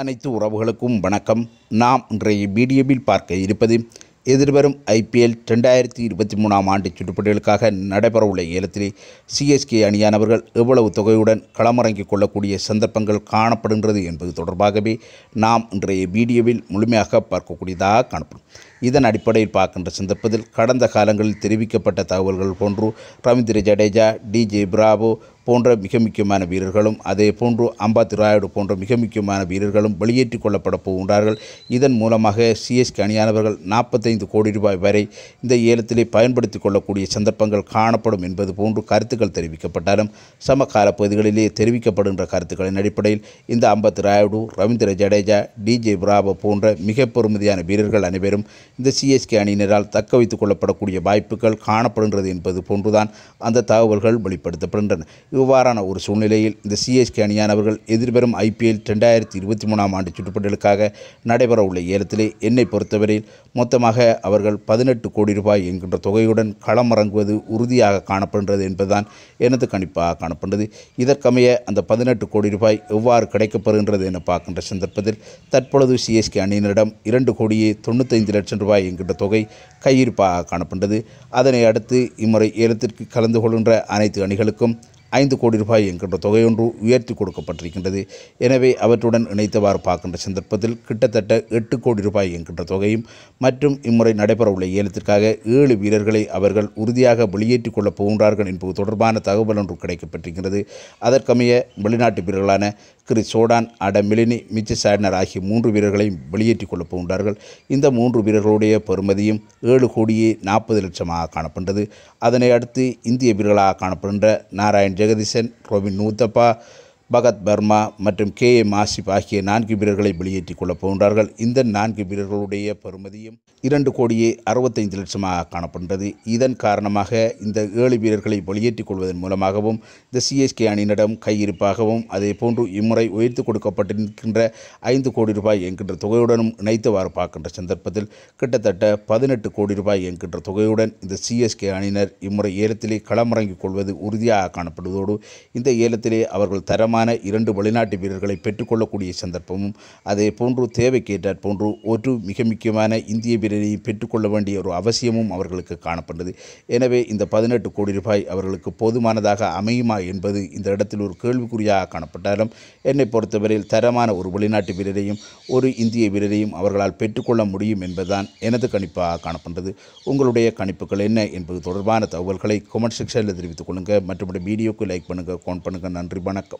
அனைத்து உறவுகளுக்கும் வணக்கம் நாம் இன்றைய வீடியோவில் பார்க்க இருப்பது எதிர்வரும் ஐபிஎல் ரெண்டாயிரத்தி இருபத்தி மூணாம் ஆண்டு சுற்றுப்பட்டியலுக்காக நடைபெறவுள்ள ஏலத்திலே சிஎஸ்கே அணியானவர்கள் எவ்வளவு தொகையுடன் களமிறங்கிக் கொள்ளக்கூடிய சந்தர்ப்பங்கள் காணப்படுகின்றது என்பது தொடர்பாகவே நாம் இன்றைய வீடியோவில் முழுமையாக பார்க்கக்கூடியதாக காணப்படும் இதன் அடிப்படையில் பார்க்கின்ற சந்தர்ப்பத்தில் கடந்த காலங்களில் தெரிவிக்கப்பட்ட தகவல்கள் போன்று ரவீந்திர ஜடேஜா டிஜே பிராவோ போன்ற மிக முக்கியமான வீரர்களும் அதே போன்று அம்பாத்தி ராயுடு போன்ற மிக முக்கியமான வீரர்களும் வெளியேற்றிக் கொள்ளப்பட போகின்றார்கள் இதன் மூலமாக சிஎஸ்கே அணியானவர்கள் நாற்பத்தைந்து கோடி ரூபாய் வரை இந்த ஏலத்திலே பயன்படுத்திக் கொள்ளக்கூடிய சந்தர்ப்பங்கள் காணப்படும் என்பது போன்று கருத்துக்கள் தெரிவிக்கப்பட்டாலும் சமகால பகுதிகளிலே தெரிவிக்கப்படுகின்ற கருத்துக்களின் அடிப்படையில் இந்த அம்பத்து ராயுடு ரவீந்திர ஜடேஜா டிஜே பிராபோ போன்ற மிக பெருமதியான வீரர்கள் அனைவரும் இந்த சிஎஸ்கே அணியினரால் தக்க வைத்துக் கொள்ளப்படக்கூடிய வாய்ப்புகள் காணப்படுகின்றது என்பது போன்றுதான் அந்த தகவல்கள் வெளிப்படுத்தப்படுகின்றன இவ்வாறான ஒரு சூழ்நிலையில் இந்த சிஎஸ்கே அணியானவர்கள் எதிர்வரும் ஐபிஎல் ரெண்டாயிரத்தி இருபத்தி மூணாம் ஆண்டு சுற்றுப்பட்டலுக்காக நடைபெற உள்ள ஏலத்திலே என்னை பொறுத்தவரையில் மொத்தமாக அவர்கள் பதினெட்டு கோடி ரூபாய் என்கின்ற தொகையுடன் களமிறங்குவது உறுதியாக காணப்படுகிறது என்பதுதான் எனது கணிப்பாக காணப்படுகிறது இதற்கமைய அந்த பதினெட்டு கோடி ரூபாய் எவ்வாறு கிடைக்கப்படுகின்றது என பார்க்கின்ற சந்தர்ப்பத்தில் தற்பொழுது சிஎஸ்கே அணியினரிடம் இரண்டு கோடியே தொண்ணூத்தைந்து லட்சம் ரூபாய் என்கின்ற தொகை கையிருப்பாக காணப்படுகிறது அதனை அடுத்து இம்முறை ஏலத்திற்கு கலந்து கொள்கின்ற அனைத்து அணிகளுக்கும் ஐந்து கோடி ரூபாய் என்கின்ற தொகையொன்று உயர்த்தி கொடுக்கப்பட்டிருக்கின்றது எனவே அவற்றுடன் இணைத்தவாறு பார்க்கின்ற சந்தர்ப்பத்தில் கிட்டத்தட்ட எட்டு கோடி ரூபாய் என்கின்ற தொகையும் மற்றும் இம்முறை நடைபெறவுள்ள ஏலத்திற்காக ஏழு வீரர்களை அவர்கள் உறுதியாக வெளியேற்றிக் கொள்ளப் போகின்றார்கள் என்பது தொடர்பான தகவல் ஒன்று கிடைக்கப்பட்டிருக்கிறது அதற்கமைய வெளிநாட்டு வீரர்களான கிரி சோடான் அட மிலினி மிச்சி சாட்னர் ஆகிய மூன்று வீரர்களையும் வெளியேற்றிக் கொள்ளப் போகின்றார்கள் இந்த மூன்று வீரர்களுடைய பெறுமதியும் ஏழு கோடியே நாற்பது லட்சமாக காணப்படுகிறது அதனை அடுத்து இந்திய வீரர்களாக காணப்படுகின்ற நாராயண் ஜெகதீசன் ரோபின் நூத்தப்பா பகத் பர்மா மற்றும் கே எம் ஆசிப் ஆகிய நான்கு வீரர்களை வெளியேற்றிக் கொள்ளப் போகின்றார்கள் இந்த நான்கு வீரர்களுடைய பெறுமதியும் இரண்டு கோடியே அறுபத்தைந்து லட்சமாக காணப்படுகிறது இதன் காரணமாக இந்த ஏழு வீரர்களை வெளியேற்றிக் கொள்வதன் மூலமாகவும் இந்த சிஎஸ்கே அணியினிடம் கையிருப்பாகவும் அதே போன்று இம்முறை உயர்த்து கொடுக்கப்பட்டிருக்கின்ற ஐந்து கோடி ரூபாய் என்கின்ற தொகையுடனும் இணைத்தவாறு பார்க்கின்ற சந்தர்ப்பத்தில் கிட்டத்தட்ட பதினெட்டு கோடி ரூபாய் என்கின்ற தொகையுடன் இந்த சிஎஸ்கே அணியினர் இம்முறை ஏலத்திலே களமிறங்கிக் கொள்வது உறுதியாக காணப்படுவதோடு இந்த ஏலத்திலே அவர்கள் தரமான முக்கியமான இரண்டு வெளிநாட்டு வீரர்களை பெற்றுக்கொள்ளக்கூடிய சந்தர்ப்பமும் அதே போன்று தேவைக்கேற்ற போன்று ஒரு மிக முக்கியமான இந்திய வீரரையும் பெற்றுக்கொள்ள வேண்டிய ஒரு அவசியமும் அவர்களுக்கு காணப்பட்டது எனவே இந்த பதினெட்டு கோடி ரூபாய் அவர்களுக்கு போதுமானதாக அமையுமா என்பது இந்த இடத்தில் ஒரு கேள்விக்குறியாக காணப்பட்டாலும் என்னை பொறுத்தவரையில் தரமான ஒரு வெளிநாட்டு வீரரையும் ஒரு இந்திய வீரரையும் அவர்களால் பெற்றுக்கொள்ள முடியும் என்பதுதான் எனது கணிப்பாக காணப்பட்டது உங்களுடைய கணிப்புகள் என்ன என்பது தொடர்பான தகவல்களை கொமெண்ட் செக்ஷனில் தெரிவித்துக் கொள்ளுங்கள் மற்றும் வீடியோக்கு லைக் பண்ணுங்கள் கான் பண்ணுங்கள் நன்றி வணக்கம்